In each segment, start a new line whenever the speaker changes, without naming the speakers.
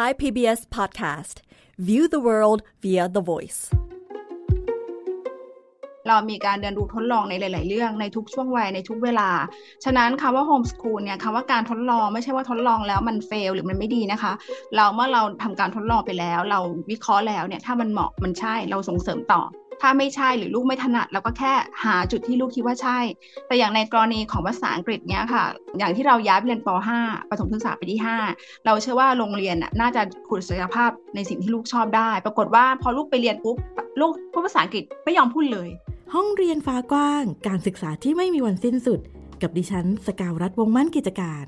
Thai PBS Podcast View the world via the voice เรามีการเรียนรู้ทดลองในหลายๆ เรื่อง ในทุกช่วงวัยในทุกเวลา ฉะนั้นคำว่าโฮมสคูลเนี่ยคำว่าการทดลองไม่ใช่ว่าทดลองแล้วมันเฟลหรือมันไม่ดีนะคะ เราเมื่อเราทำการทดลองไปแล้วเราวิเคราะห์แล้วเนี่ยถ้ามันเหมาะมันใช่เราส่งเสริมต่อถ้าไม่ใช่หรือลูกไม่ถนัดเราก็แค่หาจุดที่ลูกคิดว่าใช่ แต่อย่างในกรณีของภาษาอังกฤษเนี้ยค่ะ อย่างที่เราย้ายไปเรียนป .5 ประถมศึกษาปีที่5เราเชื่อว่าโรงเรียนน่าจะขุดศักยภาพในสิ่งที่ลูกชอบได้ ปรากฏว่าพอลูกไปเรียนปุ๊บลูกพูดภาษาอังกฤษไม่ยอมพูดเลย
ห้องเรียนฟ้ากว้าง การศึกษาที่ไม่มีวันสิ้นสุด กับดิฉันสกาวรัฐวงมั่นกิจการ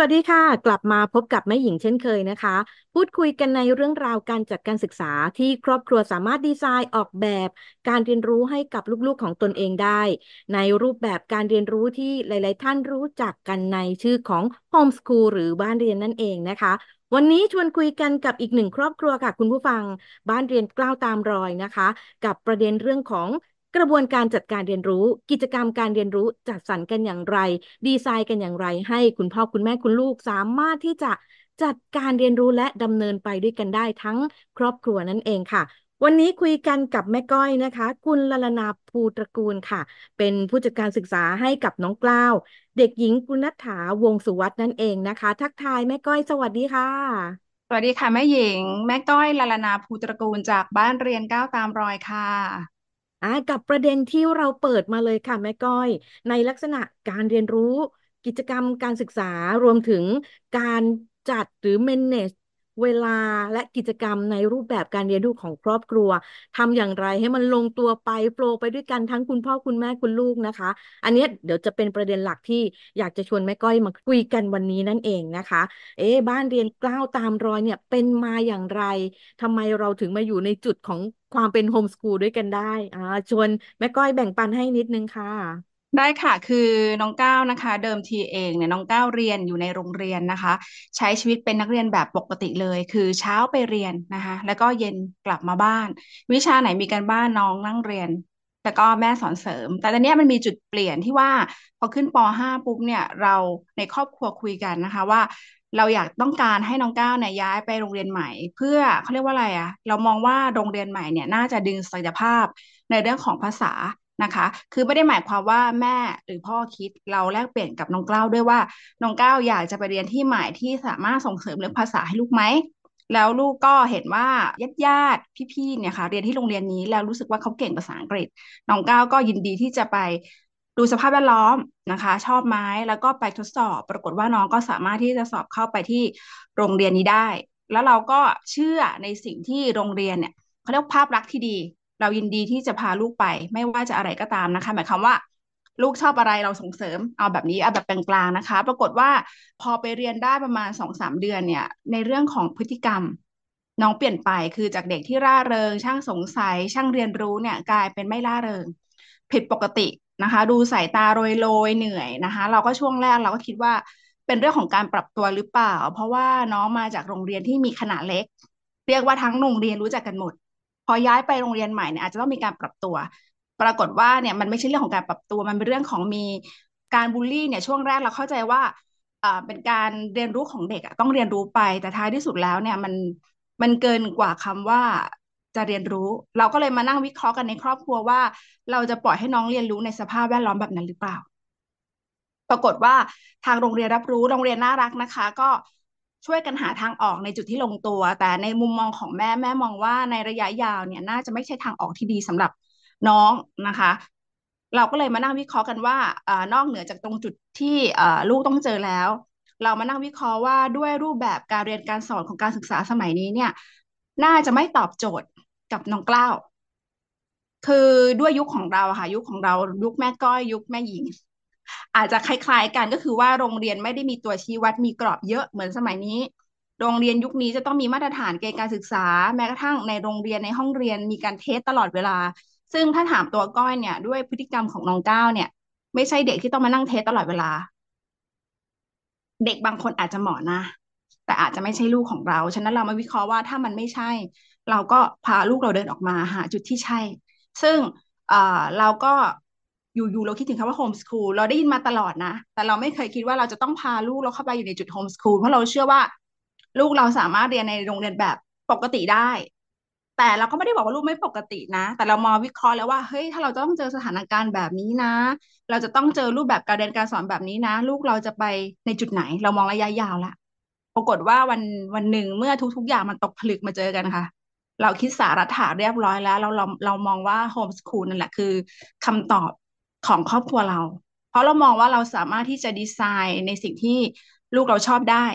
วัสดีค่ะกลับมาพบกับแม่หญิงเช่นเคยนะคะ พูดคุยกันในเรื่องราวการจัดการศึกษาที่ครอบครัวสามารถดีไซน์ออกแบบ การเรียนรู้ให้กับลูกๆ ของตนเองได้ ในรูปแบบการเรียนรู้ที่หลาย ๆ ท่านรู้จักกันในชื่อของโฮมสคูลหรือบ้านเรียนนั่นเองนะคะ วันนี้ชวนคุยกันกับอีกหนึ่งครอบครัวค่ะ คุณผู้ฟังบ้านเรียนกล้าวตามรอยนะคะ กับประเด็นเรื่องของกระบวนการจัดการเรียนรู้กิจกรรมการเรียนรู้ จัดสรรกันอย่างไร ดีไซน์กันอย่างไร ให้คุณพ่อคุณแม่คุณลูกสามารถที่จะจัดการเรียนรู้และดำเนินไปด้วยกันได้ทั้งครอบครัวนั่นเองค่ะ วันนี้คุยกันกับแม่ก้อยนะคะ คุณลลนาภูตระกูลค่ะ เป็นผู้จัดการศึกษาให้กับน้องกล้าวเด็กหญิงกุณัฐาวงสุวัตนั่นเองนะคะ ทักทายแม่ก้อยสวัสดีค่ะสวัสดีค่ะแม่หญิง แม่ก้อยลลนาภูตระกูลจากบ้านเรียนก้าวตามรอยค่ะอ่ากับประเด็นที่เราเปิดมาเลยค่ะแม่ก้อย ในลักษณะการเรียนรู้กิจกรรมการศึกษารวมถึงการจัดหรือ manage เวลาและกิจกรรมในรูปแบบการเรียนรู้ของครอบครัว ทำอย่างไรให้มันลงตัวไปโฟลไปด้วยกันทั้งคุณพ่อ คุณแม่คุณลูกนะคะ อันนี้เดี๋ยวจะเป็นประเด็นหลักที่อยากจะชวนแม่ก้อยมาคุยกันวันนี้นั่นเองนะคะเอ๊บ้านเรียนกล้าวตามรอยเนี่ยเป็นมาอย่างไร ทำไมเราถึงมาอยู่ในจุดของความเป็นโฮมสกูลด้วยกันได้อ่าชวนแม่ก้อยแบ่งปันให้นิดนึงค่ะได้ค่ะคือน้องก้าวนะคะเดิมท
ีเองเนี่ยน้องก้าวเรียนอยู่ในโรงเรียนนะคะ ใช้ชีวิตเป็นนักเรียนแบบปกติเลย คือเช้าไปเรียนนะคะแล้วก็เย็นกลับมาบ้าน วิชาไหนมีการบ้านน้องนั่งเรียน แต่ก็แม่สอนเสริม แต่ตอนนี้มันมีจุดเปลี่ยนที่ว่าพอขึ้นป .5 ปุ๊บเนี่ยเราในครอบครัวคุยกันนะคะว่า เราอยากต้องการให้น้องก้าวเนี่ยย้ายไปโรงเรียนใหม่ เพื่อเขาเรียกว่าอะไรอะเรามองว่าโรงเรียนใหม่เนี่ยน่าจะดึงศักยภาพในเรื่องของภาษานะคะคือไม่ได้หมายความว่าแม่หรือพ่อคิดเราแลกเปลี่ยนกับน้องกล้าวด้วยว่าน้องกล้าวอยากจะไปเรียนที่ใหม่ที่สามารถส่งเสริมเรื่องภาษาให้ลูกไหมแล้วลูกก็เห็นว่าญาติญาติพี่ๆเนี่ยค่ะเรียนที่โรงเรียนนี้แล้วรู้สึกว่าเขาเก่งภาษาอังกฤษน้องก้าวก็ยินดีที่จะไปดูสภาพแวดล้อมนะคะ ชอบไม้แล้วก็ไปทดสอบ ปรากฏว่าน้องก็สามารถที่จะสอบเข้าไปที่โรงเรียนนี้ได้ แล้วเราก็เชื่อในสิ่งที่โรงเรียนเนี่ยเขาเรียกภาพลักษณ์ที่ดีเรายินดีที่จะพาลูกไปไม่ว่าจะอะไรก็ตามนะคะ หมายความว่า ลูกชอบอะไรเราส่งเสริม เอาแบบนี้เอาแบบกลางๆนะคะ ปรากฏว่าพอไปเรียนได้ประมาณสองสามเดือนเนี่ยในเรื่องของพฤติกรรมน้องเปลี่ยนไป คือจากเด็กที่ร่าเริง ช่างสงสัยช่างเรียนรู้เนี่ย กลายเป็นไม่ร่าเริง ผิดปกตินะคะ ดูสายตาโรยโรยเหนื่อยนะคะ เราก็ช่วงแรกเราก็คิดว่าเป็นเรื่องของการปรับตัวหรือเปล่า เพราะว่าน้องมาจากโรงเรียนที่มีขนาดเล็ก เรียกว่าทั้งโรงเรียนรู้จักกันหมดพอย้ายไปโรงเรียนใหม่เนี่ยอาจจะต้องมีการปรับตัว ปรากฏว่าเนี่ย มันไม่ใช่เรื่องของการปรับตัว มันเป็นเรื่องของมีการบูลลี่ เนี่ย ช่วงแรกเราเข้าใจว่าเป็นการเรียนรู้ของเด็กต้องเรียนรู้ไปแต่ท้ายที่สุดแล้ว เนี่ยมันมันเกินกว่าคำว่าจะเรียนรู้ เราก็เลยมานั่งวิเคราะห์กันในครอบครัวว่าเราจะปล่อยให้น้องเรียนรู้ในสภาพแวดล้อมแบบนั้นหรือเปล่า ปรากฏว่าทางโรงเรียนรับรู้โรงเรียนน่ารักนะคะ ก็ช่วยกันหาทางออกในจุดที่ลงตัว แต่ในมุมมองของแม่แม่มองว่าในระยะยาวเนี่ย น่าจะไม่ใช่ทางออกที่ดีสำหรับน้องนะคะ เราก็เลยมานั่งวิเคราะห์กันว่าอนอกเหนือจากตรงจุดที่ลูกต้องเจอแล้ว เรามานั่งวิเคราะห์ว่าด้วยรูปแบบการเรียนการสอนของการศึกษาสมัยนี้เนี่ย น่าจะไม่ตอบโจทย์กับน้องกล้าว คือด้วยยุคของเราค่ะยุคของเรายุคแม่ก้อยยุคแม่หญิงอาจจะคล้าย ๆ กันก็คือว่าโรงเรียนไม่ได้มีตัวชี้วัดมีกรอบเยอะเหมือนสมัยนี้ โรงเรียนยุคนี้จะต้องมีมาตรฐานเกณฑ์การศึกษาแม้กระทั่งในโรงเรียนในห้องเรียนมีการเทสตลอดเวลา ซึ่งถ้าถามตัวก้อยเนี่ย ด้วยพฤติกรรมของน้องก้าวเนี่ย ไม่ใช่เด็กที่ต้องมานั่งเทสตลอดเวลา เด็กบางคนอาจจะเหมาะนะ แต่อาจจะไม่ใช่ลูกของเรา ฉะนั้นเรามาวิเคราะห์ว่า ถ้ามันไม่ใช่ เราก็พาลูกเราเดินออกมาหาจุดที่ใช่ ซึ่งเราก็อยู่ๆเราคิดถึงคำว่าโฮมสคูลเราได้ยินมาตลอดนะ แต่เราไม่เคยคิดว่าเราจะต้องพาลูกเราเข้าไปอยู่ในจุดโฮมสคูลเพราะเราเชื่อว่า ลูกเราสามารถเรียนในโรงเรียนแบบปกติได้ แต่เราก็ไม่ได้บอกว่าลูกไม่ปกตินะ แต่เรามาวิเคราะห์แล้วว่าเฮ้ยถ้าเราต้องเจอสถานการณ์แบบนี้นะ เราจะต้องเจอรูปแบบการเรียนการสอนแบบนี้นะ ลูกเราจะไปในจุดไหน เรามองระยะยาวละปรากฏว่าวันวันหนึ่งเมื่อทุก ๆ อย่างมันตกผลึกมาเจอกันค่ะ เราคิดสาระถาเรียบร้อยแล้วเราเราเรามองว่าโฮมสคูลนั่นแหละคือ คำตอบของครอบครัวเรา เพราะเรามองว่าเราสามารถที่จะดีไซน์ในสิ่งที่ลูกเราชอบได้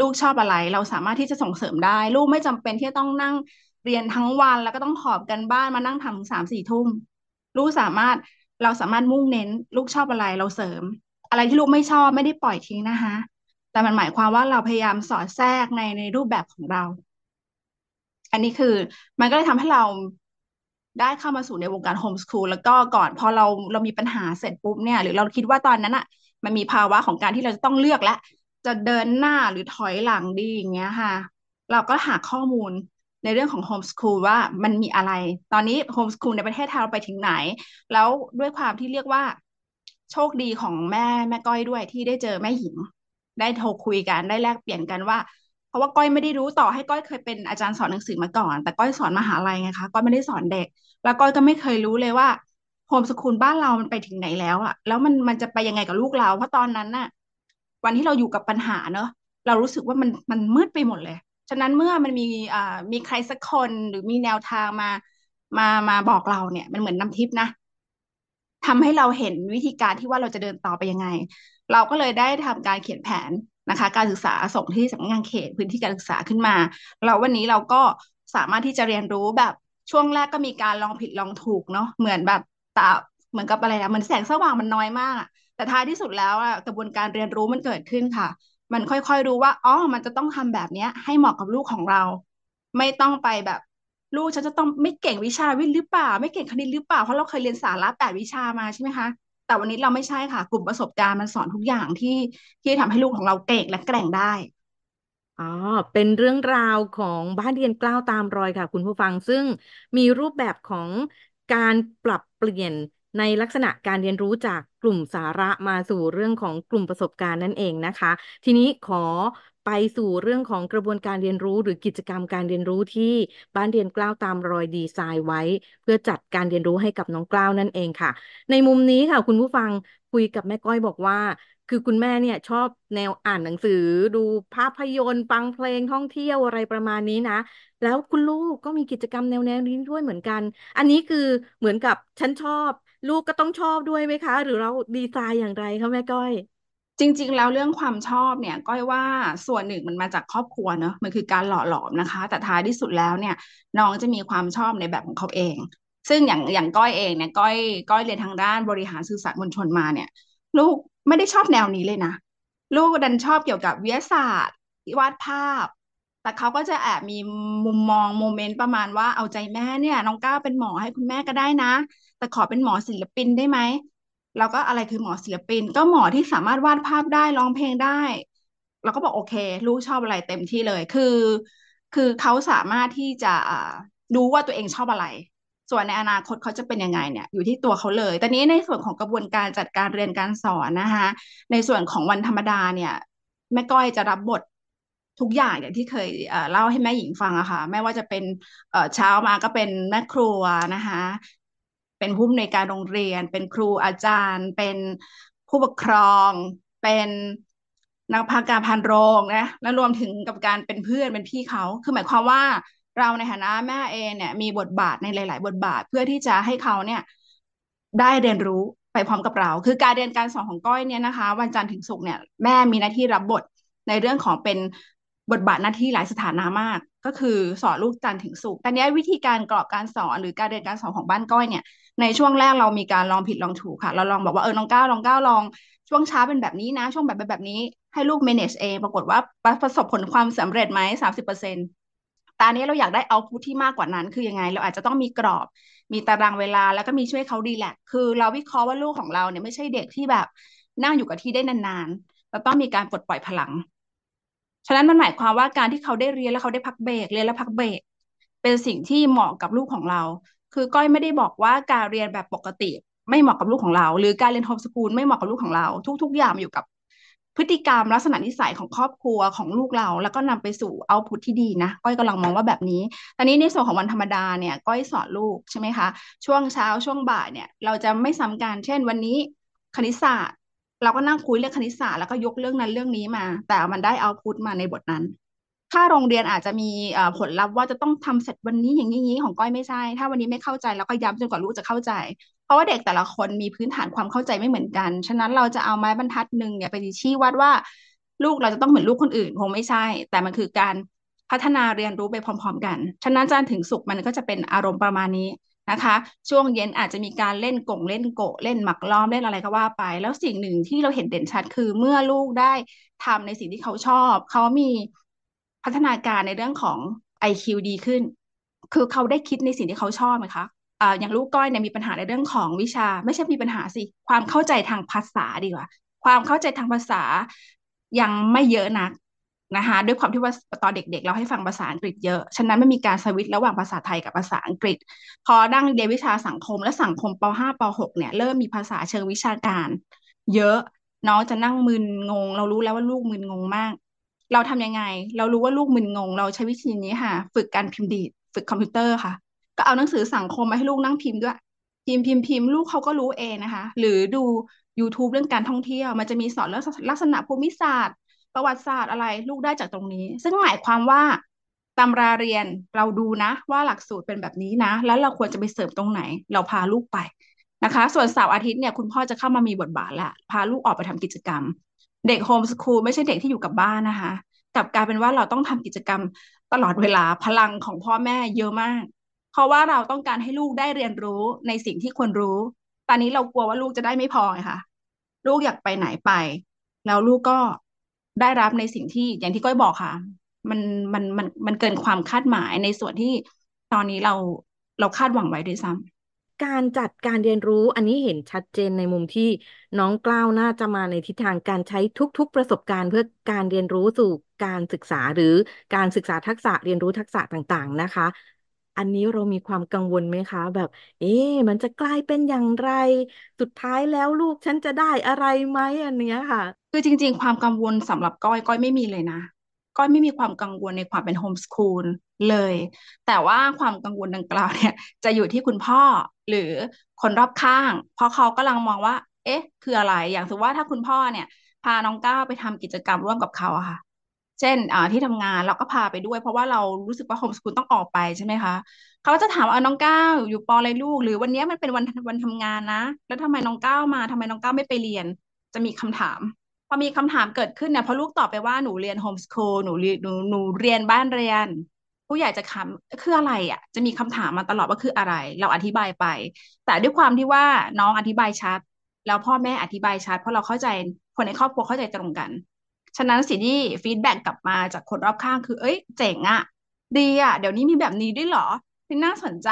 ลูกชอบอะไรเราสามารถที่จะส่งเสริมได้ ลูกไม่จำเป็นที่จะต้องนั่งเรียนทั้งวันแล้วก็ต้องขอบกันบ้านมานั่งทำสามสี่ทุ่มลูกสามารถเราสามารถมุ่งเน้น ลูกชอบอะไรเราเสริม อะไรที่ลูกไม่ชอบไม่ได้ปล่อยทิ้งนะคะ แต่มันหมายความว่าเราพยายามสอดแทรกในในรูปแบบของเรา อันนี้คือมันก็เลยทำให้เราได้เข้ามาสู่ในวงการโฮมสคูลแล้วก็ก่อนพอเราเรามีปัญหาเสร็จปุ๊บเนี่ยหรือเราคิดว่าตอนนั้นอะมันมีภาวะของการที่เราจะต้องเลือกและ จะเดินหน้าหรือถอยหลังดีอย่างเงี้ยค่ะ เราก็หาข้อมูลในเรื่องของโฮมสคูลว่ามันมีอะไร ตอนนี้โฮมสคูลในประเทศไทยเราไปถึงไหน แล้วด้วยความที่เรียกว่า โชคดีของแม่แม่ก้อยด้วยที่ได้เจอแม่หญิงได้โทรคุยกันได้แลกเปลี่ยนกันว่าราะว่าก้อยไม่ได้รู้ต่อให้ก้อยเคยเป็นอาจารย์สอนหนังสือมาก่อน แต่ก้อยสอนมหาลัยไงคะก้อยไม่ได้สอนเด็ก แล้วก้อยก็ไม่เคยรู้เลยว่าโฮมสกูลบ้านเรามันไปถึงไหนแล้วอะแล้วมันมันจะไปยังไงกับลูกเรา เพราะตอนนั้นน่ะ วันที่เราอยู่กับปัญหาเนอะเรารู้สึกว่ามันมันมืดไปหมดเลยฉะนั้นเมื่อมันมีอ่ามีใครสักคนหรือมีแนวทางมามามาบอกเราเนี่ย มันเหมือนน้ำทิพย์นะทำให้เราเห็นวิธีการที่ว่าเราจะเดินต่อไปยังไง เราก็เลยได้ทำการเขียนแผนนะคะ การศึกษาส่งที่สำนักงานเขตพื้นที่การศึกษาขึ้นมาเราวันนี้เราก็สามารถที่จะเรียนรู้แบบช่วงแรกก็มีการลองผิดลองถูกเนาะเหมือนแบบตาเหมือนกับอะไรนะมันแสงสว่างมันน้อยมาก แต่ท้ายที่สุดแล้วกระบวนการเรียนรู้มันเกิดขึ้นค่ะ มันค่อยๆรู้ว่าอ๋อมันจะต้องทำแบบเนี้ยให้เหมาะกับลูกของเรา ไม่ต้องไปแบบลูกฉันจะต้องไม่เก่งวิชาวิทย์หรือเปล่า ไม่เก่งคณิตหรือเปล่า เพราะเราเคยเรียนสาระแปดวิชามาใช่ไหมคะแต่วันนี้เราไม่ใช่ค่ะ กลุ่มประสบการณ์มันสอนทุกอย่างที่
ที่ทำให้ลูกของเราเก่งและแกร่งได้ อ๋อ เป็นเรื่องราวของบ้านเรียนกล้าวตามรอยค่ะคุณผู้ฟัง ซึ่งมีรูปแบบของการปรับเปลี่ยนในลักษณะการเรียนรู้จากกลุ่มสาระมาสู่เรื่องของกลุ่มประสบการณ์นั่นเองนะคะ ทีนี้ขอไปสู่เรื่องของกระบวนการเรียนรู้หรือกิจกรรมการเรียนรู้ที่บ้านเรียนกล้าวตามรอยดีไซน์ไว้ เพื่อจัดการเรียนรู้ให้กับน้องกล้าวนั่นเองค่ะ ในมุมนี้ค่ะ คุณผู้ฟังคุยกับแม่ก้อยบอกว่าคือคุณแม่เนี่ยชอบแนวอ่านหนังสือดูภาพยนตร์ฟังเพลงท่องเที่ยวอะไรประมาณนี้นะ แล้วคุณลูกก็มีกิจกรรมแนวแนวนี้ด้วยเหมือนกัน อันนี้คือเหมือนกับฉันชอบ ลูกก็ต้องชอบด้วยไหมคะ หรือเราดีไซน์อย่างไรคะแม่ก้อยจริง
ๆแล้วเรื่องความชอบเนี่ยก้อยว่าส่วนหนึ่งมันมาจากครอบครัวเนอะมันคือการหล่อหลอมนะคะ แต่ท้ายที่สุดแล้วเนี่ยน้องจะมีความชอบในแบบของเขาเอง ซึ่งอย่างอย่างก้อยเองเนี่ยก้อยก้อยเรียนทางด้านบริหารสื่อสารมวลชนมาเนี่ยลูกไม่ได้ชอบแนวนี้เลยนะ ลูกดันชอบเกี่ยวกับวิทยาศาสตร์ วาดภาพ แต่เขาก็จะแอบมีมุมมองโมเมนต์ประมาณว่าเอาใจแม่เนี่ยน้องก้าวเป็นหมอให้คุณแม่ก็ได้นะ แต่ขอเป็นหมอศิลปินได้ไหมแล้วก็อะไรคือหมอศิลปินก็หมอที่สามารถวาดภาพได้ร้องเพลงได้เราก็บอกโอเค ลูกชอบอะไรเต็มที่เลยคือ คือเขาสามารถที่จะดูว่าตัวเองชอบอะไรส่วนในอนาคตเขาจะเป็นยังไงเนี่ยอยู่ที่ตัวเขาเลย ตอนนี้ในส่วนของกระบวนการจัดการเรียนการสอนนะคะในส่วนของวันธรรมดาเนี่ยแม่ก้อยจะรับบททุกอย่างอย่างที่เคยเล่าให้แม่หญิงฟังอะค่ะไม่ว่าจะเป็นเช้ามาก็เป็นแม่ครัวนะคะเป็นผู้อำนวยการโรงเรียน เป็นครูอาจารย์ เป็นผู้ปกครอง เป็นนักพาการพันโรงนะและรวมถึงกับการเป็นเพื่อนเป็นพี่เขา คือหมายความว่าเราในฐานะแม่เองเนี่ยมีบทบาทในหลายๆ บทบาทเพื่อที่จะให้เขาเนี่ยได้เรียนรู้ไปพร้อมกับเรา คือการเรียนการสอนของก้อยเนี่ยนะคะ วันจันทร์ถึงศุกร์เนี่ยแม่มีหน้าที่รับบทในเรื่องของเป็นบทบาทหน้าที่หลายสถานะมาก ก็คือ สอนลูกจันทร์ถึงศุกร์แต่นี้วิธีการกรอบการสอนหรือการเรียนการสอนของ บ้านก้อยเนี่ย ในช่วงแรกเรามีการลองผิดลองถูกค่ะเราลองบอกว่าเออลองก้าวลองก้าวลองช่วงเช้าเป็นแบบนี้นะ ช่วงแบบเป็นแบบนี้ ให้ลูก manage เองปรากฏว่าประสบผลความสำเร็จไหมสามสิบเปอร์เซ็นต์ต่อันนี้เราอยากได้เอาพุทที่มากกว่านั้น คือยังไงเราอาจจะต้องมีกรอบ มีตารางเวลา แล้วก็มีช่วยเขาดีแหละคือเราวิเคราะห์ว่าลูกของเราเนี่ยไม่ใช่เด็กที่แบบนั่งอยู่กับที่ได้นานๆเราต้องมีการปลดปล่อยพลัง ฉะนั้นมันหมายความว่าการที่เขาได้เรียนแล้วเขาได้พักเบรกเรียนแล้วพักเบรกเป็นสิ่งที่เหมาะกับลูกของเรา คือก้อยไม่ได้บอกว่าการเรียนแบบปกติไม่เหมาะกับลูกของเรา หรือการเรียนโฮมสกูลไม่เหมาะกับลูกของเรา ทุกๆอย่างอยู่กับพฤติกรรมลักษณะนิสัยของครอบครัวของลูกเราแล้วก็นำไปสู่เอาพุทที่ดีนะก้อยกำลังมองว่าแบบนี้ตอนนี้ในส่วนของวันธรรมดาเนี่ยก้อยสอนลูกใช่ไหมคะช่วงเช้าช่วงบ่ายเนี่ยเราจะไม่ซ้ากันเช่นวันนี้คณิตศาสตร์ เราก็นั่งคุยเรื่องคณิตศาสตร์แล้วก็ยกเรื่องนั้นเรื่องนี้มา แต่มันได้เอาพุทมาในบทนั้นถ้าโรงเรียนอาจจะมีผลลัพธ์ว่าจะต้องทำเสร็จวันนี้อย่างนี้ของก้อยไม่ใช่ ถ้าวันนี้ไม่เข้าใจแล้วก็ย้ำจนกว่าลูกจะเข้าใจ เพราะว่าเด็กแต่ละคนมีพื้นฐานความเข้าใจไม่เหมือนกัน ฉะนั้นเราจะเอาไม้บรรทัดหนึ่งเนี่ยไปชี้วัดว่า ลูกเราจะต้องเหมือนลูกคนอื่นคงไม่ใช่ แต่มันคือการพัฒนาเรียนรู้ไปพร้อมๆกัน ฉะนั้นจานถึงสุขมันก็จะเป็นอารมณ์ประมาณนี้นะคะ ช่วงเย็นอาจจะมีการเล่นกงเล่นโกะเล่นหมักล้อมเล่นอะไรก็ว่าไป แล้วสิ่งหนึ่งที่เราเห็นเด่นชัด คือเมื่อลูกได้ทำในสิ่งที่เขาชอบ เขามีพัฒนาการในเรื่องของ IQ ดีขึ้น คือเขาได้คิดในสิ่งที่เขาชอบไหมคะออย่างลูกก้อยเนี่ยมีปัญหาในเรื่องของวิชา ไม่ใช่มีปัญหาสิ ความเข้าใจทางภาษาดีกว่า ความเข้าใจทางภาษายังไม่เยอะนักนะคะด้วยความที่ว่าตอนเด็กๆ เราให้ฟังภาษาอังกฤษเยอะ ฉะนั้นไม่มีการสวิตระหว่างภาษาไทยกับภาษาอังกฤษ พอดั้งเรียนวิชาสังคมและสังคมป .5 ป .6 เนี่ยเริ่มมีภาษาเชิงวิชาการ เยอะน้องจะนั่งมึนงง เรารู้แล้วว่าลูกมึนงงมากเราทํำยังไง เรารู้ว่าลูกมึนงง เราใช้วิธีนี้ค่ะ ฝึกการพิมพ์ดี ฝึกคอมพิวเตอร์ค่ะ ก็เอาหนังสือสังคมมาให้ลูกนั่งพิมพ์ด้วย พิมพ์พิมพ์พิมพ์ลูกเขาก็รู้เองนะคะ หรือดู YouTube เรื่องการท่องเที่ยว มันจะมีสอนเรื่องลักษณะภูมิศาสตร์ ประวัติศาสตร์อะไรลูกได้จากตรงนี้ ซึ่งหมายความว่าตำราเรียนเราดูนะ ว่าหลักสูตรเป็นแบบนี้นะ แล้วเราควรจะไปเสริมตรงไหน เราพาลูกไปนะคะ ส่วนเสาร์อาทิตย์เนี่ย คุณพ่อจะเข้ามามีบทบาทละ พาลูกออกไปทำกิจกรรมเด็กโฮมสคูลไม่ใช่เด็กที่อยู่กับบ้านนะคะกับกลายเป็นว่าเราต้องทำกิจกรรมตลอดเวลาพลังของพ่อแม่เยอะมาก เพราะว่าเราต้องการให้ลูกได้เรียนรู้ในสิ่งที่ควรรู้ ตอนนี้เรากลัวว่าลูกจะได้ไม่พอไงคะลูกอยากไปไหนไป แล้วลูกก็ได้รับในสิ่งที่อย่างที่ก้อยบอกค่ะมันมันมันมันเกินความคาดหม
ายในส่วนที่ตอนนี้เราเราคาดหวังไว้ด้วยซ้ำการจัดการเรียนรู้อันนี้เห็นชัดเจนในมุมที่น้องกล้าวน่าจะมาในทิศทางการใช้ทุกๆประสบการณ์ เพื่อการเรียนรู้สู่การศึกษาหรือการศึกษาทักษะเรียนรู้ทักษะต่างๆนะคะ อันนี้เรามีความกังวลไหมคะ แบบ เอ๊ะมันจะกลายเป็นอย่างไร สุดท้ายแล้วลูกฉันจะได้อะไรไหมอันเนี้ยค่ะคือจริงๆ ควา
มกังวลสำหรับก้อยก้อยไม่มีเลยนะก้อยไม่มีความกังวลในความเป็นโฮมสคูลเลย แต่ว่าความกังวลดังกล่าวเนี่ย จะอยู่ที่คุณพ่อ หรือคนรอบข้าง เพราะเขากำลังมองว่า เอ๊ะ คืออะไร อย่างสมมติว่าถ้าคุณพ่อเนี่ย พาน้องก้าวไปทำกิจกรรมร่วมกับเขาอะค่ะ เช่นอ่าที่ทำงานเราก็พาไปด้วย เพราะว่าเรารู้สึกว่าโฮมสกูลต้องออกไปใช่ไหมคะ เขาจะถามเอาน้องก้าวอยู่ปออะไรลูก หรือวันนี้มันเป็นวันวันทำงานนะ แล้วทำไมน้องก้าวมาทำไมน้องก้าวไม่ไปเรียน จะมีคำถาม พอมีคำถามเกิดขึ้นเนี่ย พอลูกตอบไปว่าหนูเรียนโฮมสคูล หนูหนูหนูเรียนบ้านเรียนผู้ใหญ่จะคำคืออะไรอะ่ะ จะมีคำถามมาตลอดว่าคืออะไร เราอธิบายไป แต่ด้วยความที่ว่าน้องอธิบายชัด แล้วพ่อแม่อธิบายชัดเพราะเราเข้าใจคนในครอบครัวเข้าใจตรงกัน ฉะนั้นสิ่งที่ฟีดแบ็กกลับมาจากคนรอบข้างคือ เอ้ย เจ๋งอะ่ะ ดีอะ่ะ เดี๋ยวนี้มีแบบนี้ด้วยเหรอที่น่าสนใจ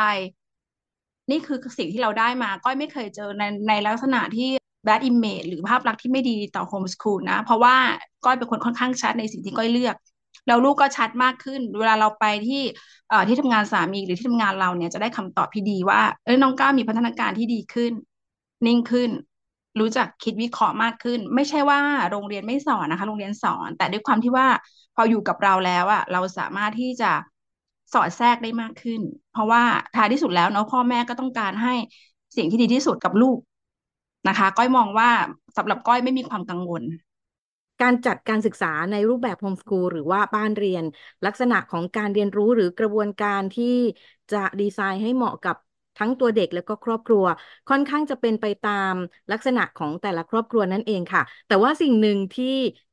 นี่คือสิ่งที่เราได้มาก้อยไม่เคยเจอในในลักษณะที่ bad image หรือภาพลักษณ์ที่ไม่ดีต่อโฮมสคูลนะเพราะว่าก้อยเป็นคนค่อนข้างชัด ในสิ่งที่ก้อยเลือกเราลูกก็ชัดมากขึ้น เวลาเราไปที่ เอ่อ ที่ทำงานสามีหรือที่ทำงานเราเนี่ย จะได้คำตอบที่ดีว่า เอ้ยน้องก้าวมีพัฒนาการที่ดีขึ้น นิ่งขึ้น รู้จักคิดวิเคราะห์มากขึ้น ไม่ใช่ว่าโรงเรียนไม่สอนนะคะ โรงเรียนสอน แต่ด้วยความที่ว่าพออยู่กับเราแล้วอะเราสามารถที่จะสอดแทรกได้มากขึ้น เพราะว่าท้ายที่สุดแล้วเนาะพ่อแม่ก็ต้องการให้สิ่งที่ดีที่สุดกับลูกนะคะก้อยมองว่าสำหรับก้อยไม่มีความกังวล
การจัดการศึกษาในรูปแบบโฮมสกูลหรือว่าบ้านเรียน ลักษณะของการเรียนรู้หรือกระบวนการที่จะดีไซน์ให้เหมาะกับทั้งตัวเด็กแล้วก็ครอบครัว ค่อนข้างจะเป็นไปตามลักษณะของแต่ละครอบครัวนั่นเองค่ะ แต่ว่าสิ่งหนึ่งที่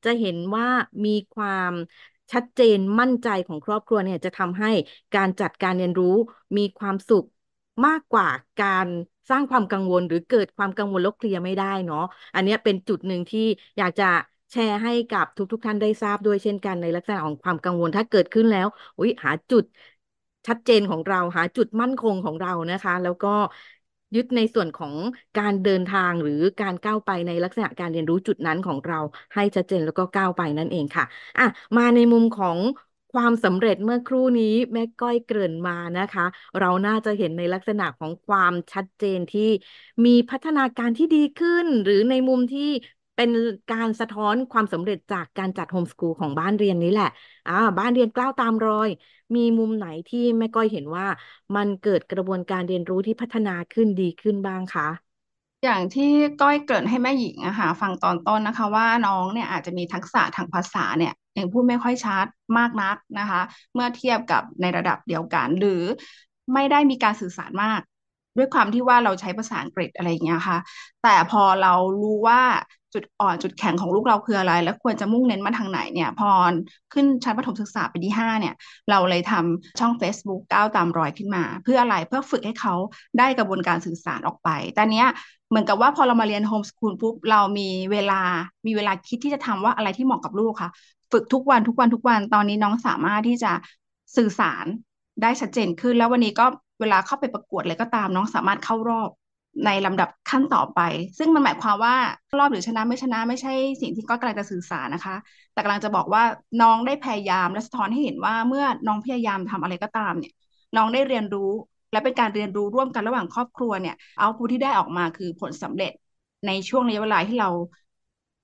จะเห็นว่ามีความชัดเจนมั่นใจของครอบครัว เนี่ยจะทำให้การจัดการเรียนรู้ มีความสุขมากกว่าการสร้างความกังวลหรือเกิดความกังวลลกเคลียร์ไม่ได้เนาะอันนี้เป็นจุดหนึ่งที่อยากจะแชร์ให้กับทุกๆท่านได้ทราบด้วยเช่นกันในลักษณะของความกังวลถ้าเกิดขึ้นแล้วอุ้ยหาจุดชัดเจนของเราหา จุดมั่นคงของเรานะคะ แล้วก็ยึดในส่วนของการเดินทางหรือการก้าวไปในลักษณะการเรียนรู้จุดนั้นของเรา ให้ชัดเจนแล้วก็ก้าวไปนั่นเองค่ะอ่ะมาในมุมของความสำเร็จเมื่อครู่นี้แม่ก้อยเกริ่นมานะคะ เราน่าจะเห็นในลักษณะของความชัดเจนที่มีพัฒนาการที่ดีขึ้น หรือในมุมที่เป็นการสะท้อนความสำเร็จจากการจัดโฮมสกูลของบ้านเรียนนี้แหละ อ่า บ้านเรียนกล้าวตามรอย มีมุมไหนที่แม่ก้อยเห็นว่ามันเกิดกระบวนการเรียนรู้ที่พัฒนาขึ้นดีขึ้นบ้างค
ะ อย่างที่ก้อยเกิดให้แม่หญิงอะค่ะฟังตอนต้นนะคะ ว่าน้องเนี่ยอาจจะมีทักษะทางภาษาเนี่ยยังพูดไม่ค่อยชัดมากนักนะคะ เมื่อเทียบกับในระดับเดียวกันหรือไม่ได้มีการสื่อสารมาก ด้วยความที่ว่าเราใช้ภาษาอังกฤษอะไรอย่างเงี้ยค่ะ แต่พอเรารู้ว่าจุดอ่อนจุดแข็งของลูกเราคืออะไร และควรจะมุ่งเน้นมาทางไหนเนี่ยพอขึ้นชั้นประถมศึกษาปีที่5เนี่ยเราเลยทำช่อง Facebook ก้าวตามรอยขึ้นมา เพื่ออะไรเพื่อฝึกให้เขาได้กระบวนการสื่อสารออกไป แต่เนี้ยเหมือนกับว่าพอเรามาเรียนโฮมสคูลปุ๊บเรามีเวลามีเวลาคิดที่จะทำว่าอะไรที่เหมาะกับลูกค่ะ ฝึกทุกวันทุกวันทุกวันตอนนี้น้องสามารถที่จะสื่อสาร ได้ชัดเจนขึ้น แล้ววันนี้ก็เวลาเข้าไปประกวดอะไรก็ตามน้องสามารถเข้ารอบในลำดับขั้นต่อไป ซึ่งมันหมายความว่ารอบหรือชนะไม่ชนะไม่ใช่สิ่งที่ก้อยกำลังจะสื่อสารนะคะ แต่กำลังจะบอกว่าน้องได้พยายามและสะท้อนให้เห็นว่าเมื่อน้องพยายามทำอะไรก็ตามเนี่ย น้องได้เรียนรู้และเป็นการเรียนรู้ร่วมกันระหว่างครอบครัวเนี่ยเอาผู้ที่ได้ออกมาคือผลสำเร็จในช่วงระยะเวลาที่เรา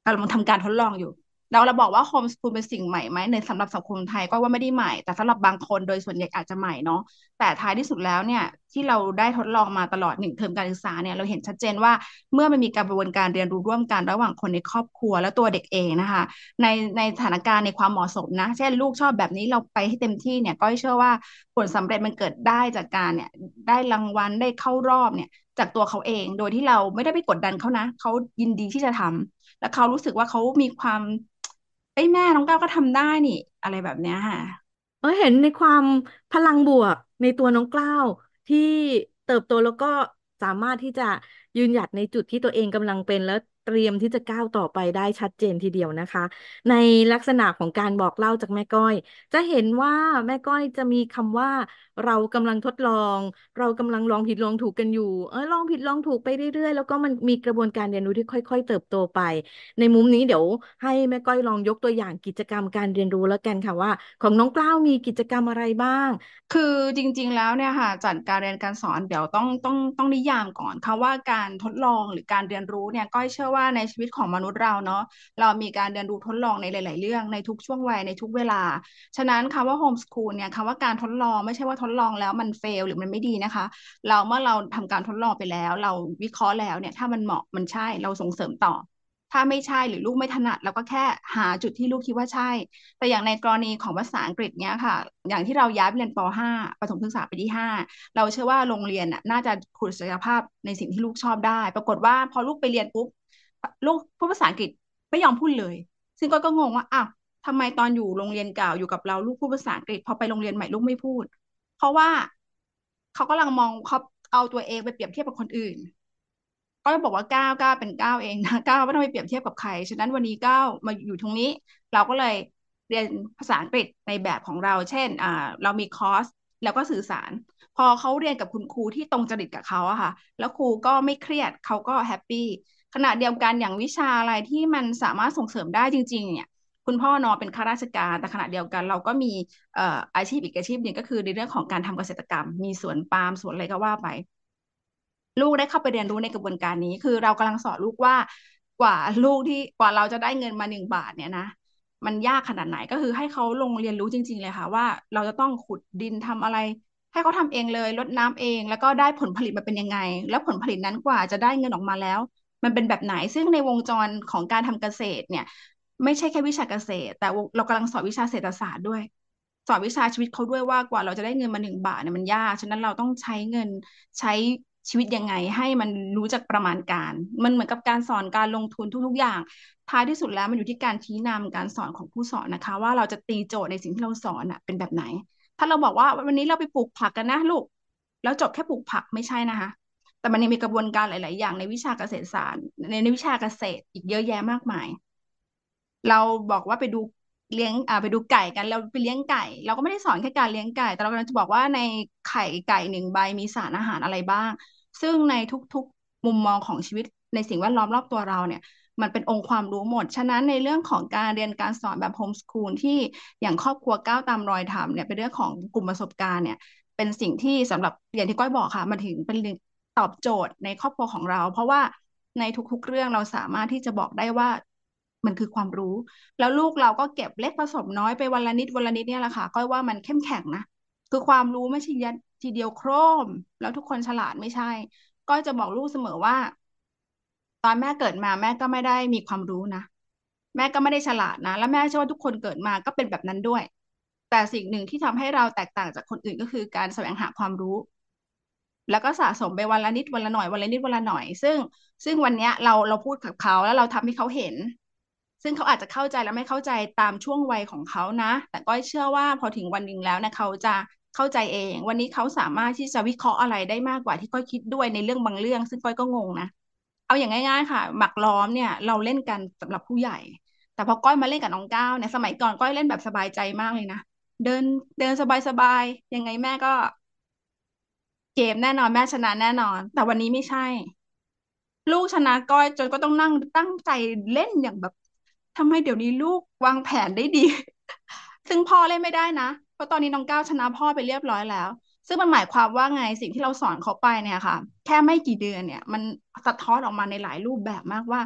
กำลังทำการทดลองอยู่เราเราบอกว่าโฮมสคูลเป็นสิ่งใหม่ไหมในสำหรับสังคมไทยก็ว่าไม่ได้ใหม่ แต่สำหรับบางคนโดยส่วนใหญ่อาจจะใหม่เนาะแต่ท้ายที่สุดแล้วเนี่ยที่เราได้ทดลองมาตลอดหนึ่งเทอมการศึกษาเนี่ยเราเห็นชัดเจนว่าเมื่อมันมีกระบวนการเรียนรู้ร่วมกัน ระหว่างคนในครอบครัวและตัวเด็กเองนะคะในในสถานการณ์ในความเหมาะสมนะเช่นลูกชอบแบบนี้เราไปให้เต็มที่เนี่ยก็เชื่อว่าผลสำเร็จมันเกิดได้จากการเนี่ยได้รางวัลได้เข้ารอบเนี่ยจากตัวเขาเอง โดยที่เราไม่ได้ไปกดดันเขานะ เขายินดีที่จะทำ และเขารู้สึกว่าเขามีความ
เอ้ยแม่น้องก้าวก็ทำได้นี่อะไรแบบเนี้ยค่ะ เออเห็นในความพลังบวกในตัวน้องกล้าวที่เติบโตแล้วก็สามารถที่จะยืนหยัดในจุดที่ตัวเองกำลังเป็นแล้วเตรียมที่จะก้าวต่อไปได้ชัดเจนทีเดียวนะคะ ในลักษณะของการบอกเล่าจากแม่ก้อยจะเห็นว่าแม่ก้อยจะมีคำว่าเรากำลังทดลอง เรากำลังลองผิดลองถูกกันอยู่เออลองผิดลองถูกไปเรื่อยๆ แล้วก็มันมีกระบวนการเรียนรู้ที่ค่อย ๆ เติบโตไป ในมุมนี้เดี๋ยวให้แม่ก้อยลองยกตัวอย่างกิจกรรมการเรียนรู้แล้วกันค่ะว่า ของน้องกล้าวมีกิจกรรมอะไรบ้าง คือจริง ๆ แล้วเนี่ยค่ะจัดการเรียนการสอนเดี๋ยวต้องต้องต้องนิยามก่อนค่ะว่ากา
รทดลองหรือการเรียนรู้เนี่ยก้อยเชื่อว่าในชีวิตของมนุษย์เราเนาะเรามีการเรียนรู้ทดลองในหลายๆเรื่องในทุกช่วงวัยในทุกเวลา ฉะนั้นคำว่าโฮมสคูลเนี่ยคำว่าการทดลองไม่ใช่ว่าทดลองแล้วมันเฟลหรือมันไม่ดีนะคะเราเมื่อเราทำการทดลองไปแล้ว เราวิเคราะห์แล้วเนี่ยถ้ามันเหมาะมันใช่เราส่งเสริมต่อ ถ้าไม่ใช่หรือลูกไม่ถนัด เราก็แค่หาจุดที่ลูกคิดว่าใช่ แต่อย่างในกรณีของภาษาอังกฤษเนี้ยค่ะอย่างที่เราย้ายไปเรียนป .5 ประถมศึกษาปีที่ 5 เราเชื่อว่าโรงเรียนน่น่าจะคุณศักยภาพในสิ่งที่ลูกชอบได้ ปรากฏว่าพอลูกไปเรียนปุ๊บลูกพูดภาษาอังกฤษไม่ยอมพูดเลย ซึ่งก็ก็งงว่าอ้าวทำไมตอนอยู่โรงเรียนเก่าอยู่กับเราลูกพูดภาษาอังกฤษ พอไปโรงเรียนใหม่ลูกไม่พูด เพราะว่าเขากำลังมองเขาเอาตัวเองไปเปรียบเทียบกับคนอื่น ก็บอกว่าก้าวก้าวเป็นก้าวเองนะก้าวไม่ต้องไปเปรียบเทียบกับใคร ฉะนั้นวันนี้ก้าวมาอยู่ตรงนี้ เราก็เลยเรียนภาษาอังกฤษในแบบของเรา เช่น อ่า เรามีคอร์สแล้วก็สื่อสาร พอเขาเรียนกับคุณครูที่ตรงจริตกับเขาอะค่ะ แล้วครูก็ไม่เครียดเขาก็แฮปปี้ขณะเดียวกันอย่างวิชาอะไรที่มันสามารถส่งเสริมได้จริง ๆ เนี่ยคุณพ่อนอเป็นข้าราชการ แต่ขณะเดียวกัน เราก็มีอาชีพอีกอาชีพหนึ่งก็คือ ในเรื่องของการทำเกษตรกรรม มีสวนปาล์มสวนอะไรก็ว่าไป ลูกได้เข้าไปเรียนรู้ในกระบวนการนี้ คือ เรากำลังสอนลูกว่ากว่าลูกที่กว่าเราจะได้เงินมาหนึ่งบาท เนี่ยนะมันยากขนาดไหนก็คือ ให้เขาลงเรียนรู้จริง ๆ เลยค่ะว่าเราจะต้องขุดดินทำอะไร ให้เขาทำเองเลยลดน้ำเองแล้วก็ได้ผลผลิตมาเป็นยังไงแล้วผลผลิตนั้นกว่าจะได้เงินออกมาแล้วมันเป็นแบบไหนซึ่งในวงจรของการทำเกษตรเนี่ยไม่ใช่แค่วิชาเกษตร แต่เรากำลังสอนวิชาเศรษฐศาสตร์ด้วย สอนวิชาชีวิตเขาด้วยว่ากว่าเราจะได้เงินมาหนึ่งบาทเนี่ยมันยาก ฉะนั้นเราต้องใช้เงินใช้ชีวิตยังไงให้มันรู้จักประมาณการ มันเหมือนกับการสอนการลงทุนทุกๆ อย่าง ท้ายที่สุดแล้วมันอยู่ที่การชี้นำการสอนของผู้สอนนะคะ ว่าเราจะตีโจทย์ในสิ่งที่เราสอนอะเป็นแบบไหน ถ้าเราบอกว่าวันนี้เราไปปลูกผักกันนะลูกแล้วจบแค่ปลูกผักไม่ใช่นะคะแต่มันยังมีกระบวนการหลาย ๆ อย่างในวิชาเกษตรศาสตร์ในในวิชาเกษตรอีกเยอะแยะมากมาย เราบอกว่าไปดูเลี้ยงอ่าไปดูไก่กันเราไปเลี้ยงไก่ เราก็ไม่ได้สอนแค่การเลี้ยงไก่ แต่เรากำลังจะบอกว่าในไข่ไก่หนึ่งใบมีสารอาหารอะไรบ้าง ซึ่งในทุกๆมุมมองของชีวิต ในสิ่งแวดล้อมรอบตัวเราเนี่ย มันเป็นองค์ความรู้หมด ฉะนั้นในเรื่องของการเรียนการสอนแบบโฮมสคูลที่อย่างครอบครัวก้าวตามรอยทำเนี่ยเป็นเรื่องของกลุ่มประสบการณ์เนี่ย เป็นสิ่งที่สำหรับอย่างที่ก้อยบอกค่ะมันถึงเป็นตอบโจทย์ในครอบครัวของเรา เพราะว่าในทุกๆเรื่องเราสามารถที่จะบอกได้ว่ามันคือความรู้ แล้วลูกเราก็เก็บเล็กผสมน้อยไปวันละนิดวันละนิดเนี่ยแหละค่ะก้อยว่ามันเข้มแข็งนะคือความรู้ไม่ใช่ยัดทีเดียวโครม แล้วทุกคนฉลาดไม่ใช่ ก็จะบอกลูกเสมอว่า ตอนแม่เกิดมาแม่ก็ไม่ได้มีความรู้นะแม่ก็ไม่ได้ฉลาดนะ และแม่เชื่อว่าทุกคนเกิดมาก็เป็นแบบนั้นด้วย แต่สิ่งหนึ่งที่ทำให้เราแตกต่างจากคนอื่นก็คือการแสวงหาความรู้แล้วก็สะสมไปวันละนิดวันละหน่อยวันละนิดวันละหน่อย ซึ่งซึ่งวันเนี้ยเราเราพูดกับเขาแล้วเราทำให้เขาเห็น ซึ่งเขาอาจจะเข้าใจและไม่เข้าใจตามช่วงวัยของเขานะ แต่ก้อยเชื่อว่าพอถึงวันหนึ่งแล้วนะเขาจะเข้าใจเอง วันนี้เขาสามารถที่จะวิเคราะห์อะไรได้มากกว่าที่ก้อยคิดด้วยในเรื่องบางเรื่องซึ่งก้อยก็งงนะเอาอย่างง่าย ๆค่ะ หมักล้อมเนี่ย เราเล่นกันสำหรับผู้ใหญ่ แต่พอก้อยมาเล่นกับน้องก้าวเนี่ยสมัยก่อนก้อยเล่นแบบสบายใจมากเลยนะเดินเดินสบายๆยังไงแม่ก็เกมแน่นอนแม่ชนะแน่นอน แต่วันนี้ไม่ใช่ ลูกชนะก้อยจนก็ต้องนั่งตั้งใจเล่นอย่างแบบทำไมเดี๋ยวนี้ลูกวางแผนได้ดี ซึ่งพ่อเล่นไม่ได้นะเพราะตอนนี้น้องก้าวชนะพ่อไปเรียบร้อยแล้ว ซึ่งมันหมายความว่าไงสิ่งที่เราสอนเขาไปเนี่ยค่ะ แค่ไม่กี่เดือนเนี่ย มันสะท้อนออกมาในหลายรูปแบบมากว่า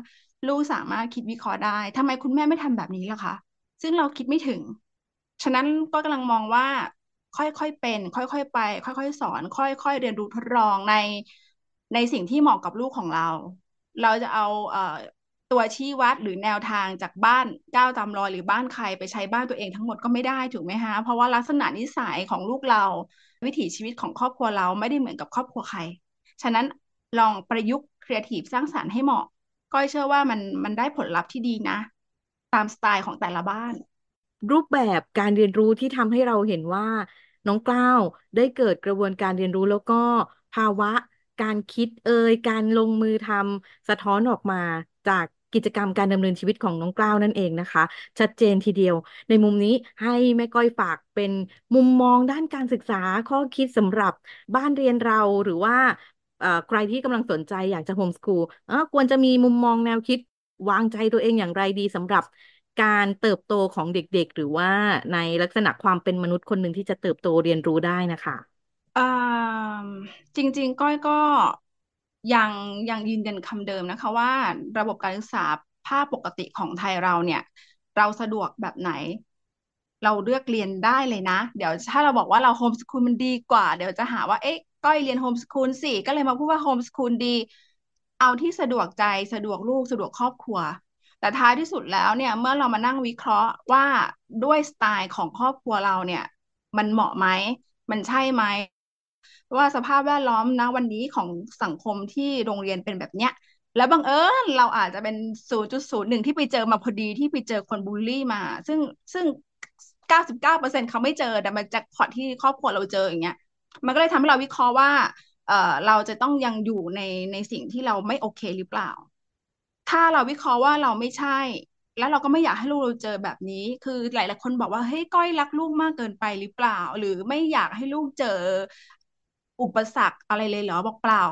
ลูกสามารถคิดวิเคราะห์ได้ ทำไมคุณแม่ไม่ทำแบบนี้ล่ะคะซึ่งเราคิดไม่ถึง ฉะนั้นก็กำลังมองว่าค่อยๆเป็น ค่อยๆ ไป ค่อยๆ สอน ค่อยๆ เรียนรู้ทดลองในในสิ่งที่เหมาะกับลูกของเรา เราจะเอาเอ่อตัวชี้วัดหรือแนวทางจากบ้านก้าวตามรอยหรือบ้านใครไปใช้บ้านตัวเองทั้งหมดก็ไม่ได้ถูกไหมฮะเพราะว่าลักษณะนิสัยของลูกเราวิถีชีวิตของครอบครัวเราไม่ได้เหมือนกับครอบครัวใคร ฉะนั้นลองประยุกต์ครีเอทีฟสร้างสารรค์ให้เหมาะก้อยเชื่อว่ามันมันได้ผลลัพธ์ที่ดีนะ ตามสไตล์ของ
แต่ละบ้านรูปแบบการเรียนรู้ที่ทำให้เราเห็นว่า น้องกล้าวได้เกิดกระบวนการเรียนรู้แล้วก็ภาวะการคิดเอ่ยการลงมือทำสะท้อนออกมาจากกิจกรรมการดำเนินชีวิตของน้องกล้าวนั่นเองนะคะ ชัดเจนทีเดียว ในมุมนี้ให้แม่ก้อยฝากเป็นมุมมองด้านการศึกษา ข้อคิดสำหรับบ้านเรียนเราหรือว่าใครที่กำลังสนใจอยากจะโฮมสกูลควรจะมีมุมมองแนวคิดวางใจตัวเองอย่างไรดีสำหรับการเติบโตของเด็กๆ หรือว่าในลักษณะความเป็นมนุษย์คนหนึ่งที่จะเติบโตเรียนรู้ได้นะคะ
จริงๆ ก้อยก็ยังยังยืนยันคำเดิมนะคะว่าระบบการศึกษาภาพปกติของไทยเราเนี่ย เราสะดวกแบบไหน เราเลือกเรียนได้เลยนะ เดี๋ยวถ้าเราบอกว่าเราโฮมสคูลมันดีกว่า เดี๋ยวจะหาว่าเอ๊ะ ก้อยเรียนโฮมสคูลสิก็เลยมาพูดว่าโฮมสคูลดีเอาที่สะดวกใจสะดวกลูกสะดวกครอบครัวแต่ท้ายที่สุดแล้วเนี่ยเมื่อเรามานั่งวิเคราะห์ว่าด้วยสไตล์ของครอบครัวเราเนี่ย มันเหมาะไหมมันใช่ไหมว่าสภาพแวดล้อมนะวันนี้ของสังคมที่โรงเรียนเป็นแบบเนี้ย แล้วบังเอิญเราอาจจะเป็นศูนจุดศูนย์หนึ่งที่ไปเจอมาพอดีที่ไปเจอคนบูลลี่มา ซึ่งซึ่งเก้าสิบเก้าเปอร์เซ็นตเขาไม่เจอแต่มันจากพอที่ครอบครัวเราเจออย่างเงี้ยมันก็เลยทำให้เราวิเคราะห์ว่า เออเราจะต้องยังอยู่ในในสิ่งที่เราไม่โอเคหรือเปล่าถ้าเราวิเคราะห์ว่าเราไม่ใช่ แล้วเราก็ไม่อยากให้ลูกเราเจอแบบนี้ คือหลายๆคนบอกว่าเฮ้ยก้อยรักลูกมากเกินไปหรือเปล่า หรือไม่อยากให้ลูกเจออุปสรรคอะไรเลยเหรอบอกเปล่า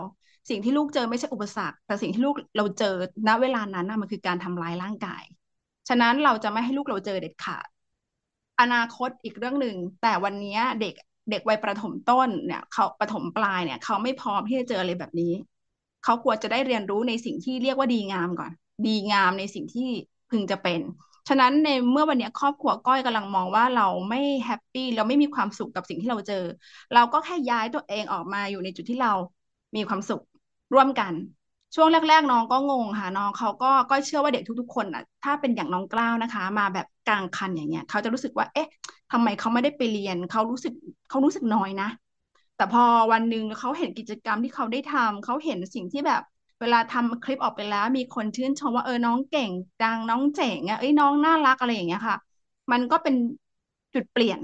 สิ่งที่ลูกเจอไม่ใช่อุปสรรค แต่สิ่งที่ลูกเราเจอณเวลานั้นนะมันคือการทำร้ายร่างกาย ฉะนั้นเราจะไม่ให้ลูกเราเจอเด็ดขาดอนาคตอีกเรื่องหนึ่งแต่วันนี้เด็กเด็กวัยประถมต้นเนี่ย เขาประถมปลายเนี่ย เขาไม่พร้อมที่จะเจออะไรแบบนี้เขาควรจะได้เรียนรู้ในสิ่งที่เรียกว่าดีงามก่อน ดีงามในสิ่งที่พึงจะเป็น ฉะนั้นในเมื่อวันนี้ครอบครัวก้อยกำลังมองว่าเราไม่แฮปปี้เราไม่มีความสุขกับสิ่งที่เราเจอ เราก็แค่ย้ายตัวเองออกมาอยู่ในจุดที่เรา มีความสุขร่วมกัน ช่วงแรกๆน้องก็งงค่ะน้อง เขาก็ก้อยเชื่อว่าเด็กทุกๆคนอ่ะถ้าเป็นอย่างน้องกล้าวนะคะ มาแบบกลางคันอย่างเงี้ยเขาจะรู้สึกว่าเอ๊ะ ทำไมเขาไม่ได้ไปเรียนเขารู้สึกเขารู้สึกน้อยนะแต่พอวันหนึ่งเขาเห็นกิจกรรมที่เขาได้ทำเขาเห็นสิ่งที่แบบเวลาทำคลิปออกไปแล้ว มีคนชื่นชมว่าเออน้องเก่งดังน้องเจ๋งอ่ะเอ้ยน้องน่ารักอะไรอย่างเงี้ยค่ะ มันก็เป็นจุดเปลี่ยน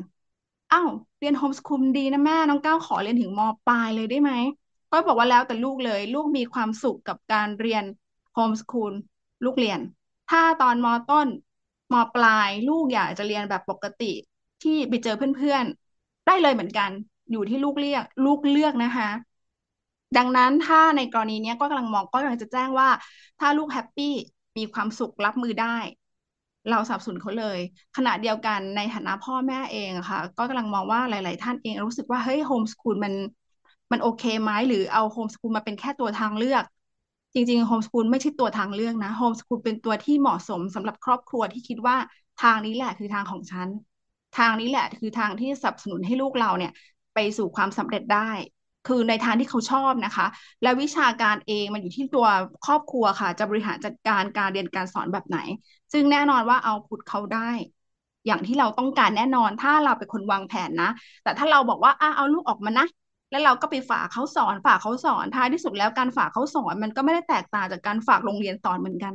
อ้าวเรียนโฮมสคูลดีนะแม่น้องก้าวขอเรียนถึงมปลายเลยได้ไหมก็บอกว่าแล้วแต่ลูกเลยลูกมีความสุขกับการเรียนโฮมสคูลลูกเรียน ถ้าตอนมต้นมปลายลูกอยากจะเรียนแบบปกติที่ไปเจอเพื่อนๆได้เลยเหมือนกันอยู่ที่ลูกเรียกลูกเลือกนะคะ ดังนั้นถ้าในกรณีนี้ก็กำลังมองก็กำลังจะแจ้งว่า ถ้าลูกแฮปปี้ มีความสุขรับมือได้ เราสับสนเขาเลย ขณะเดียวกันในฐานะพ่อแม่เองค่ะ ก็กำลังมองว่าหลาย ๆ ท่านเองรู้สึกว่า เฮ้ยโฮมสคูลมันมันโอเคไหมหรือเอาโฮมสคูลมาเป็นแค่ตัวทางเลือก จริง ๆ โฮมสคูลไม่ใช่ตัวทางเลือกนะโฮมสคูลเป็นตัวที่เหมาะสม สำหรับครอบครัวที่คิดว่าทางนี้แหละคือทางของฉันทางนี้แหละคือทางที่สนับสนุนให้ลูกเราเนี่ยไปสู่ความสำเร็จได้ คือในทางที่เขาชอบนะคะ และวิชาการเองมันอยู่ที่ตัวครอบครัวค่ะ จะบริหารจัดการการเรียนการสอนแบบไหน ซึ่งแน่นอนว่าเอาพุทเขาได้ อย่างที่เราต้องการแน่นอน ถ้าเราเป็นคนวางแผนนะ แต่ถ้าเราบอกว่าอเอาลูกออกมานะ แล้วเราก็ไปฝากเขาสอน ฝากเขาสอน ท้ายที่สุดแล้วการฝากเขาสอนมันก็ไม่ได้แตกต่างจากการฝากโรงเรียนสอนเหมือนกัน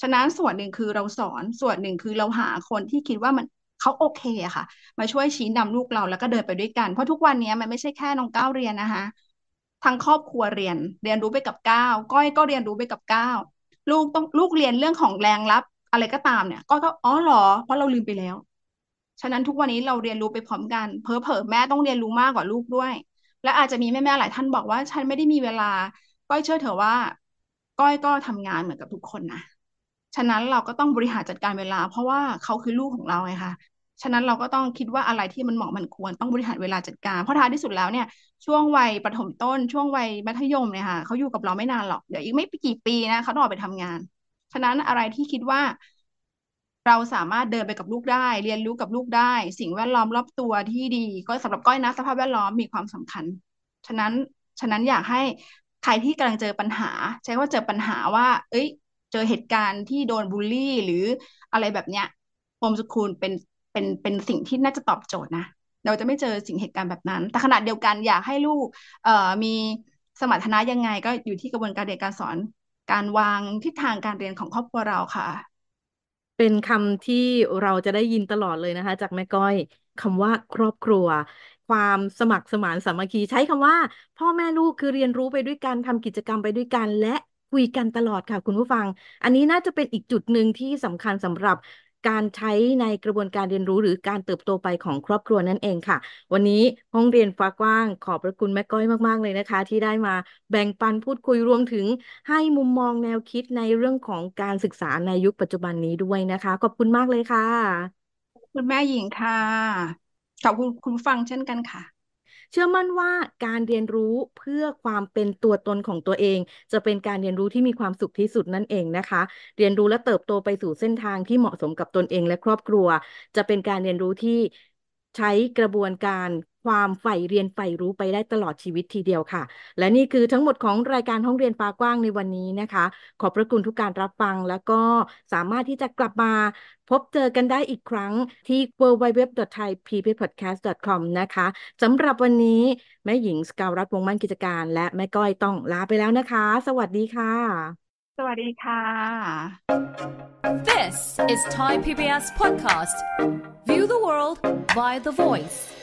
ฉะนั้นส่วนหนึ่งคือเราสอน ส่วนหนึ่งคือเราหาคนที่คิดว่ามันเขาโอเคอะค่ะ มาช่วยชี้นำลูกเราแล้วก็เดินไปด้วยกันเพราะทุกวันนี้มันไม่ใช่แค่น้องก้าวเรียนนะคะทางครอบครัวเรียนเรียนรู้ไปกับก้าวก้อยก็เรียนรู้ไปกับก้าวลูกต้องลูกเรียนเรื่องของแรงรับอะไรก็ตามเนี่ยก้อยก็อ๋อหรอ เพราะเราลืมไปแล้วฉะนั้นทุกวันนี้เราเรียนรู้ไปพร้อมกัน เพอเพอแม่ต้องเรียนรู้มากกว่าลูกด้วย และอาจจะมีแม่แม่หลายท่านบอกว่า ฉันไม่ได้มีเวลาก้อยเชื่อเถอะว่าก้อยก็ทำงานเหมือนกับทุกคนนะฉะนั้นเราก็ต้องบริหารจัดการเวลาเพราะว่าเขาคือลูกของเราไงคะฉะนั้นเราก็ต้องคิดว่าอะไรที่มันเหมาะมันควรต้องบริหารเวลาจัดการเพราะท้ายที่สุดแล้วเนี่ยช่วงวัยประถมต้นช่วงวัยมัธยมเนี่ยค่ะเขาอยู่กับเราไม่นานหรอกเดี๋ยวอีกไม่กี่ปีนะเขาต้องออกไปทำงาน ฉะนั้นอะไรที่คิดว่า เราสามารถเดินไปกับลูกได้ เรียนรู้กับลูกได้ สิ่งแวดล้อมรอบตัวที่ดี ก็สำหรับก้อยนะสภาพแวดล้อมมีความสำคัญ ฉะนั้นฉะนั้นอยากให้ใครที่กำลังเจอปัญหา ใช้ว่าเจอปัญหาว่า เอ้ย เจอเหตุการณ์ที่โดนบูลลี่ หรืออะไรแบบเนี้ยโฮมสกูลเป็นเป็นเป็นสิ่งที่น่าจะตอบโจทย์นะ เราจะไม่เจอสิ่งเหตุการณ์แบบนั้น แต่ขณะเดียวกันอยากให้ลูก เอ่อมีสมรรถนะยังไง ก็อยู่ที่กระบวนการเรียนการสอนการวางทิศทางการเรียนของครอบครัวเราค่ะ
เป็นคำที่เราจะได้ยินตลอดเลยนะคะจากแม่ก้อยคำว่าครอบครัว ความสมัครสมานสามัคคี ใช้คำว่า พ่อแม่ลูกคือเรียนรู้ไปด้วยกันทำกิจกรรมไปด้วยกัน และคุยกันตลอดค่ะคุณผู้ฟัง อันนี้น่าจะเป็นอีกจุดหนึ่งที่สำคัญสำหรับการใช้ในกระบวนการเรียนรู้หรือการเติบโตไปของครอบครัวนั่นเองค่ะ วันนี้ห้องเรียนฟ้ากว้างขอบพระคุณแม่ก้อยมากๆเลยนะคะ ที่ได้มาแบ่งปันพูดคุย รวมถึงให้มุมมองแนวคิดในเรื่องของการศึกษาในยุคปัจจุบันนี้ด้วยนะคะขอบคุณมากเลยค่ะ คุณแม่หญิงค่ะขอบคุณคุณฟังเช่นกันค่ะเชื่อมั่นว่าการเรียนรู้เพื่อความเป็นตัวตนของตัวเอง จะเป็นการเรียนรู้ที่มีความสุขที่สุดนั่นเองนะคะ เรียนรู้และเติบโตไปสู่เส้นทางที่เหมาะสมกับตนเองและครอบครัว จะเป็นการเรียนรู้ที่ใช้กระบวนการความใฝ่เรียนใฝ่รู้ไปได้ตลอดชีวิตทีเดียวค่ะ และนี่คือทั้งหมดของรายการห้องเรียนฟ้ากว้างในวันนี้นะคะ ขอบพระคุณทุกการรับฟังแล้วก็สามารถที่จะกลับมา พบเจอกันได้อีกครั้งที่ www.thaipbspodcast.com นะคะสำหรับวันนี้แม่หญิงสกาวรัฐวงมั่นกิจการและแม่ก้อยต้องลาไปแล้วนะคะ สวัสดีค่ะ
สวัสดีค่ะ This is Thai PBS podcast View the world via the voice